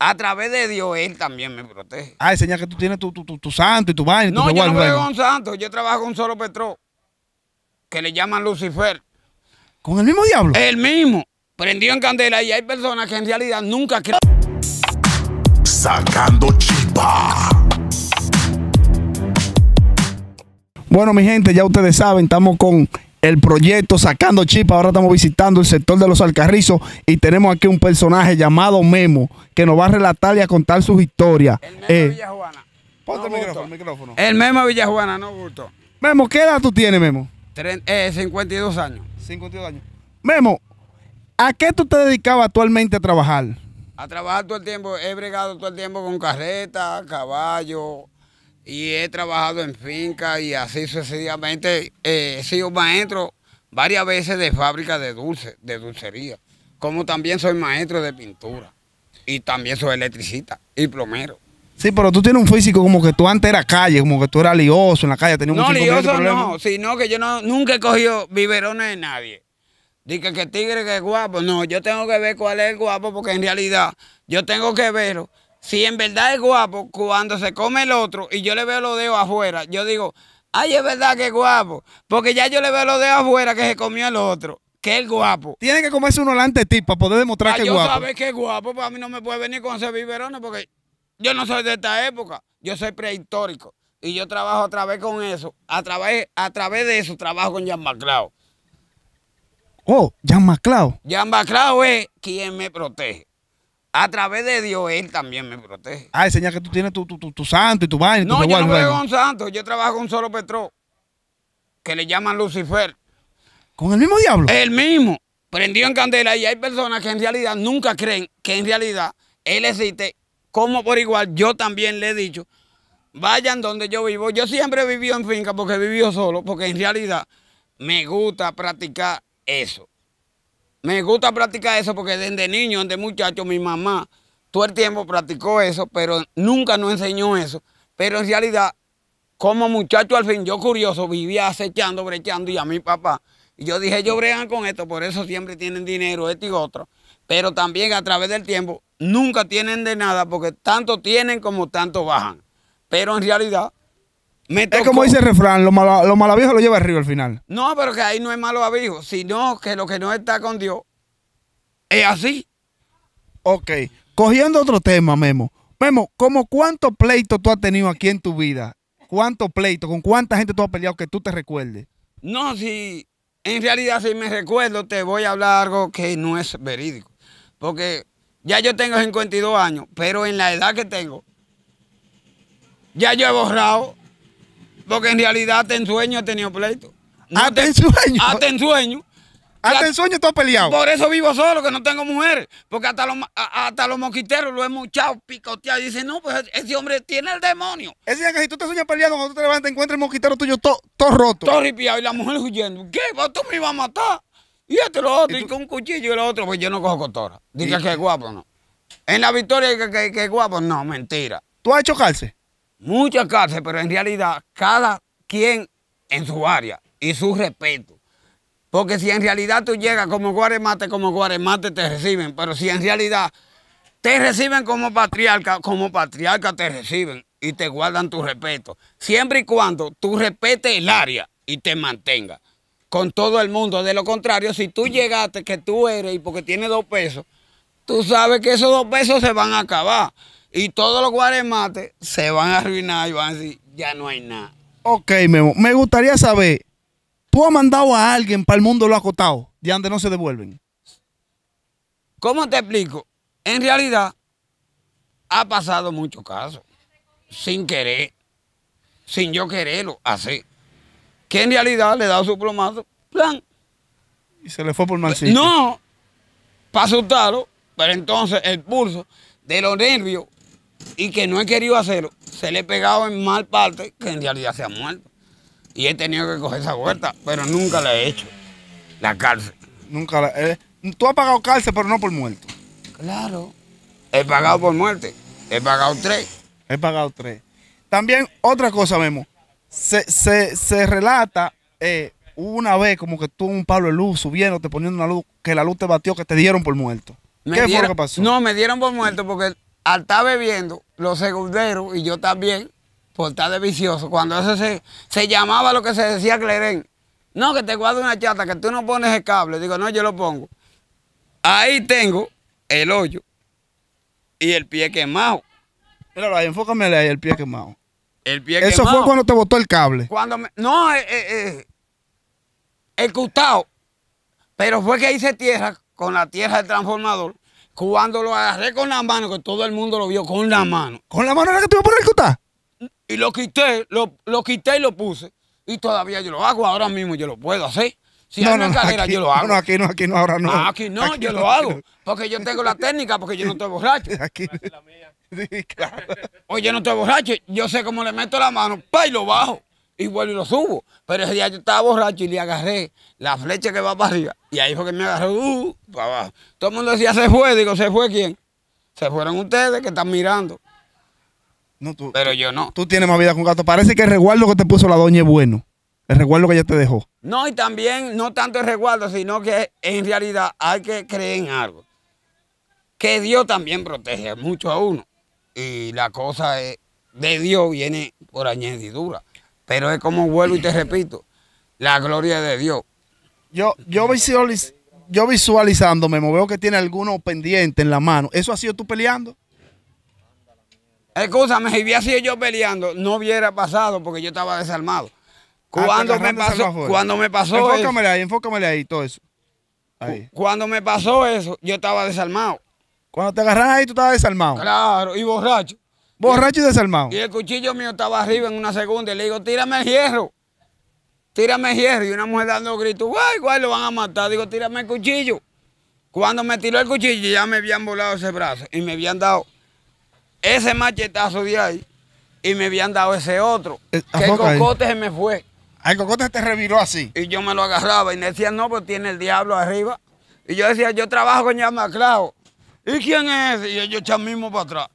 a través de Dios, Él también me protege. Ah, enseña que tú tienes tu, tu, tu, santo y tu vaina. No, yo no veo con santo, yo trabajo con solo Petro, que le llaman Lucifer. ¿Con el mismo diablo? El mismo. Prendió en candela y hay personas que en realidad nunca Sacando chipa. Bueno, mi gente, ya ustedes saben, estamos con el proyecto Sacando Chip. Ahora estamos visitando el sector de los Alcarrizos y tenemos aquí un personaje llamado Memo que nos va a relatar y a contar sus historias. El Memo eh, Villajuana. Ponte el, micrófono, el, Memo Villajuana, no gusto. Memo, ¿qué edad tú tienes, Memo? 52 eh, años. 52 años. Memo, ¿a qué tú te dedicabas actualmente a trabajar? A trabajar todo el tiempo, he bregado todo el tiempo con carreta, caballo, y he trabajado en finca y así sucesivamente. Eh, he sido maestro varias veces de fábrica de dulce, de dulcería, como también soy maestro de pintura y también soy electricista y plomero. Sí, pero tú tienes un físico como que tú antes eras calle, como que tú eras lioso en la calle, tenías No, lioso no, sino que yo no, nunca he cogido biberones de nadie. Dije que tigre que es guapo. No, yo tengo que ver cuál es el guapo porque en realidad yo tengo que verlo si en verdad es guapo, cuando se come el otro y yo le veo los dedos afuera, yo digo, ay, es verdad que es guapo. Porque ya yo le veo los dedos afuera que se comió el otro. Que es guapo. Tiene que comerse uno delante de ti para poder demostrar que es guapo. Yo saber que es guapo, pues a mí no me puede venir con ese biberón porque yo no soy de esta época. Yo soy prehistórico. Y yo trabajo a través con eso. A través, a través de eso trabajo con Jan Maclao. Oh, Jan Maclao. Jan Maclao es quien me protege a través de Dios, Él también me protege. Ah, enseña que tú tienes tu, tu, tu, santo y tu vaina. No, yo no veo un santo, yo trabajo con solo Petro, que le llaman Lucifer. ¿Con el mismo diablo? El mismo, Prendió en candela y hay personas que en realidad nunca creen que en realidad Él existe, como por igual yo también le he dicho, vayan donde yo vivo. Yo siempre he vivido en finca porque he vivido solo, porque en realidad me gusta practicar eso. Me gusta practicar eso porque desde niño, desde muchacho, mi mamá todo el tiempo practicó eso, pero nunca nos enseñó eso. Pero en realidad, como muchacho al fin, yo curioso, vivía acechando, brechando y a mi papá. Y yo dije, yo bregan con esto, por eso siempre tienen dinero, esto y otro. Pero también a través del tiempo, nunca tienen de nada, porque tanto tienen como tanto bajan. Pero en realidad, es como dice el refrán, los malo, lo malaviejo lo lleva arriba al final. No, pero que ahí no es malo abijo, sino que lo que no está con Dios es así. Ok, cogiendo otro tema, Memo. Memo, ¿cómo cuántos pleitos tú has tenido aquí en tu vida? ¿Cuántos pleitos? ¿Con cuánta gente tú has peleado que tú te recuerdes? No, si en realidad si me recuerdo te voy a hablar algo que no es verídico. Porque ya yo tengo 52 años, pero en la edad que tengo, ya yo he borrado porque en realidad hasta en sueño he tenido pleito. ¿Hasta en sueño? Hasta en sueño. ¿Hasta en sueño tú has peleado? Por eso vivo solo, que no tengo mujeres. Porque hasta los, hasta los mosquiteros lo hemos echado, picoteado. Y dicen, no, pues e-, ese hombre tiene el demonio. Ese decir, que si tú te sueñas peleando, cuando tú te levantas, encuentras el mosquitero tuyo todo roto. Todo ripiado y la mujer huyendo. ¿Qué? Pues tú me ibas a matar. Y este lo otro, y, con un cuchillo y el otro. Pues yo no cojo cotora. Dice que es guapo, no. En la victoria, que, que, es guapo, no, mentira. ¿Tú has hecho cárcel? muchas cárceles, pero en realidad cada quien en su área y su respeto. Porque si en realidad tú llegas como guaremate, como guaremate te reciben, pero si en realidad te reciben como patriarca, como patriarca te reciben y te guardan tu respeto. Siempre y cuando tú respetes el área y te mantengas con todo el mundo. De lo contrario, si tú llegaste que tú eres y porque tienes dos pesos, tú sabes que esos dos pesos se van a acabar. Y todos los guaremates se van a arruinar y van a decir, ya no hay nada. Ok, Memo. Me gustaría saber, ¿tú has mandado a alguien para el mundo lo acotado? De donde no se devuelven. ¿Cómo te explico? En realidad, ha pasado muchos casos. Sin querer. Sin yo quererlo Así Que en realidad le da su plomazo. Plan. Y se le fue por mansito No. Para asustarlo. Pero entonces el pulso de los nervios y que no he querido hacerlo, se le he pegado en mal parte que en realidad se ha muerto. Y he tenido que coger esa vuelta, pero nunca la he hecho. La cárcel. Nunca la hecho. Eh, tú has pagado cárcel, pero no por muerto. Claro. He pagado por muerte. He pagado tres. He pagado tres. También otra cosa vemos. Se, relata eh, una vez como que tú un palo de luz subiendo, te poniendo una luz, que la luz te batió, que te dieron por muerto. ¿Qué fue lo que pasó? No, me dieron por muerto porque al estar bebiendo, los segunderos y yo también, por estar de vicioso, cuando eso se, llamaba lo que se decía Cleren. no, que te guardo una chata, que tú no pones el cable, digo, no, yo lo pongo. Ahí tengo el hoyo y el pie quemado. Pero ahí, enfócame ahí, el pie quemado. El pie Eso fue cuando te botó el cable. Cuando no, eh, eh, eh el cutado. Pero fue que hice tierra con la tierra del transformador cuando lo agarré con la mano, que todo el mundo lo vio con la mano. ¿Con la mano era que te iba a poner el Y lo quité, lo, lo, quité y lo puse. Y todavía yo lo hago, ahora mismo yo lo puedo hacer. Si no, hay una carrera, yo lo hago. No, aquí no, aquí no, ahora no. Ah, aquí no, yo lo hago. Porque yo tengo la técnica, porque yo no estoy borracho. Aquí. Sí, claro. Oye, no estoy borracho, yo sé cómo le meto la mano, pa, y lo bajo y vuelvo y lo subo. Pero ese día yo estaba borracho y le agarré la flecha que va para arriba. Y ahí fue que me agarró uh, para abajo. Todo el mundo decía, se fue. Digo, ¿se fue quién? Se fueron ustedes que están mirando. No, tú, Pero yo no. Tú tienes más vida con gato. Parece que el resguardo que te puso la doña es bueno. El resguardo que ella te dejó. No, y también, no tanto el resguardo, sino que en realidad hay que creer en algo. Que Dios también protege mucho a uno. Y la cosa es, de Dios viene por añadidura. Pero es como vuelvo y te repito, la gloria de Dios. Yo, yo, yo visualizándome, me veo que tiene alguno pendiente en la mano. ¿Eso ha sido tú peleando? Escúchame, si hubiera sido yo peleando, no hubiera pasado porque yo estaba desarmado. Ah, cuando me pasó, cuando me pasó enfócame ahí, enfócame ahí todo eso. Cuando me pasó eso, yo estaba desarmado. Cuando te agarraron ahí, tú estabas desarmado. Claro, y borracho. Borracho y desarmado. Y el cuchillo mío estaba arriba en una segunda. Y le digo, tírame el hierro. Tírame el hierro. Y una mujer dando gritos, guay, guay, lo van a matar. Digo, tírame el cuchillo. Cuando me tiró el cuchillo, ya me habían volado ese brazo. Y me habían dado ese machetazo de ahí. Y me habían dado ese otro. Eh, el cocote se me fue. Ah, el cocote te reviró así. Y yo me lo agarraba. Y me decían, no, pues tiene el diablo arriba. Y yo decía, yo trabajo con Yamaclao. ¿Y quién es ese? Y ellos echan mismo para atrás.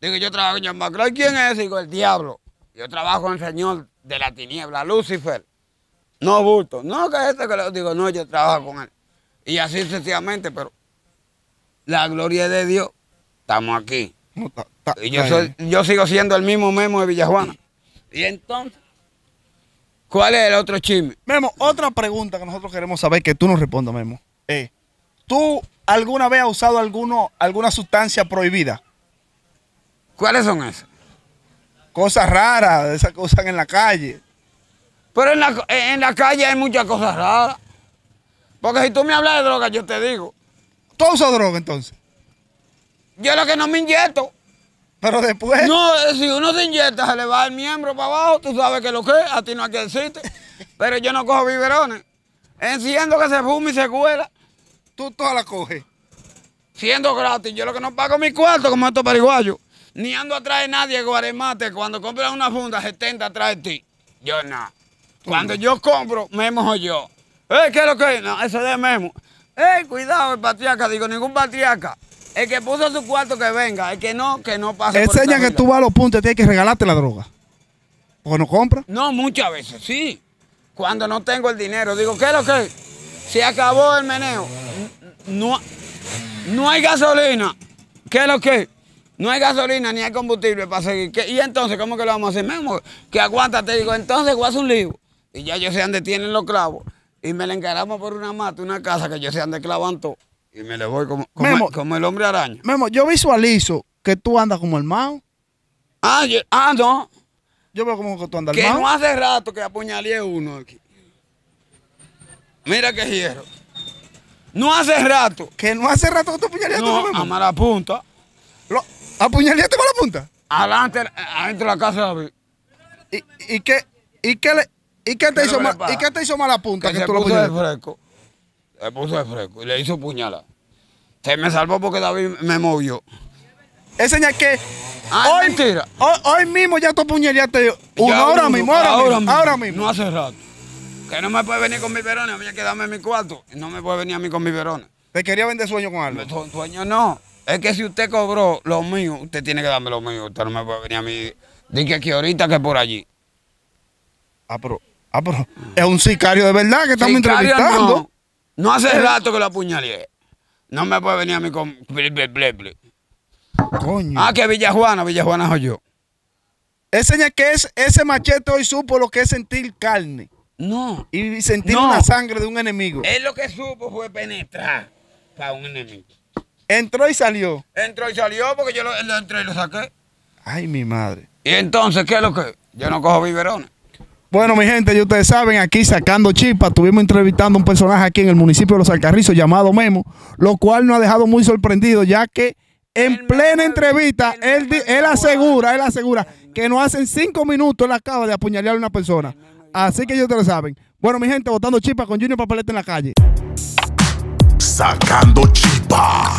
Digo, yo trabajo en John ¿Quién es? Digo, el diablo. Yo trabajo en el Señor de la tiniebla, Lucifer. No bulto. No, que es este que le digo, no, yo trabajo con él. Y así sencillamente, pero la gloria de Dios, estamos aquí. y eh. yo, sigo siendo el mismo Memo de Villajuana. Y entonces, ¿cuál es el otro chisme? Memo, otra pregunta que nosotros queremos saber que tú nos respondas, Memo. Eh, ¿Tú alguna vez has usado alguno, alguna sustancia prohibida? ¿Cuáles son esas? Cosas raras, esas que en la calle. Pero en la, calle hay muchas cosas raras. Porque si tú me hablas de droga, yo te digo. ¿Tú usas droga entonces? Yo lo que no me inyecto. Pero después. No, eh, si uno se inyecta, se le va el miembro para abajo, tú sabes que lo que es, a ti no hay que decirte. Pero yo no cojo biberones. Enciendo que se fuma y se cuela. Tú todas las coges. Siendo gratis, yo lo que no pago mi cuarto como estos pariguayos. Ni ando atrás de nadie, Guaremate. Cuando compras una funda, 70 atrás de ti. Yo no. Cuando yo compro, me mojo yo. Eh, ¿Qué es lo que es? No, eso de Memo. Eh, cuidado, el patriarca. Digo, ningún patriarca. El que puso su cuarto que venga, el que no, que no pase. Enseña que tú vas a los puntos y tienes que regalarte la droga. ¿O no compra? No, muchas veces, sí. Cuando no tengo el dinero, digo, ¿qué es lo que? Se acabó el meneo. No, no hay gasolina. ¿Qué es lo que? No hay gasolina ni hay combustible para seguir. ¿Y entonces cómo que lo vamos a hacer? Memo, que aguántate. Digo, entonces voy a hacer un libro. Y ya yo sé dónde tienen los clavos. Y me le encaramos por una mata, una casa que yo sé dónde clavan Y me le voy como, como, el hombre araña. Memo, yo visualizo que tú andas como hermano. Ah, yo, ah no. Yo veo como que tú andas que Que no hace rato que apuñalé uno aquí. Mira qué hierro. No hace rato. Que no hace rato que tú apuñalé no, a A punta. ¿Apuñaleaste con la punta? Adelante, adentro de la casa, de David. ¿Y, qué, y te, hizo ¿y mala punta? Que, puso fresco. Le puso de fresco y le hizo puñala. Se me salvó porque David me movió. señal que ah, hoy, Hoy, mismo ya tú puñaleaste ahora, mismo, ahora, mismo, No hace rato. Que no me puede venir con mi verona, voy a quedarme en mi cuarto. No me puede venir a mí con mi verona. ¿Te quería vender sueño con algo? Sueño no. Es que si usted cobró lo mío, usted tiene que darme lo mío. Usted no me puede venir a mí. de que aquí ahorita que por allí. Ah, pero, ah, es un sicario de verdad que estamos entrevistando. No, hace rato que lo apuñalé. No me puede venir a mí con. Coño. Ah, que Villajuana, Villajuana soy yo. que es, ese machete hoy supo lo que es sentir carne. No. Y sentir la sangre de un enemigo. Él lo que supo fue penetrar para un enemigo. Entró y salió. Entró y salió porque yo lo, entré y lo saqué. Ay, mi madre. ¿Y entonces qué es lo que? Yo no cojo biberones. Bueno, mi gente, ya ustedes saben, aquí sacando chipas, estuvimos entrevistando a un personaje aquí en el municipio de Los Alcarrizos llamado Memo, lo cual nos ha dejado muy sorprendido, ya que en plena entrevista, él, él, asegura, él asegura que no hacen cinco minutos él acaba de apuñalear a una persona. Así que ya ustedes lo saben. Bueno, mi gente, botando chipas con Junior Papeleta en la calle. Sacando chipas.